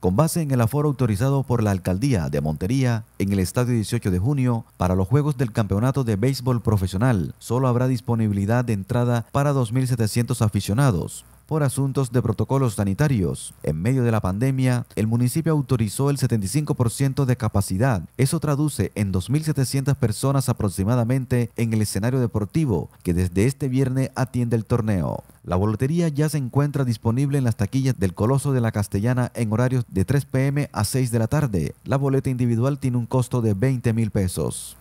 Con base en el aforo autorizado por la Alcaldía de Montería en el estadio 18 de junio, para los juegos del Campeonato de Béisbol Profesional solo habrá disponibilidad de entrada para 2.700 aficionados por asuntos de protocolos sanitarios. En medio de la pandemia, el municipio autorizó el 75% de capacidad. Eso traduce en 2.700 personas aproximadamente en el escenario deportivo que desde este viernes atiende el torneo. La boletería ya se encuentra disponible en las taquillas del Coloso de la Castellana en horarios de 3 pm a 6 de la tarde. La boleta individual tiene un costo de 20 mil pesos.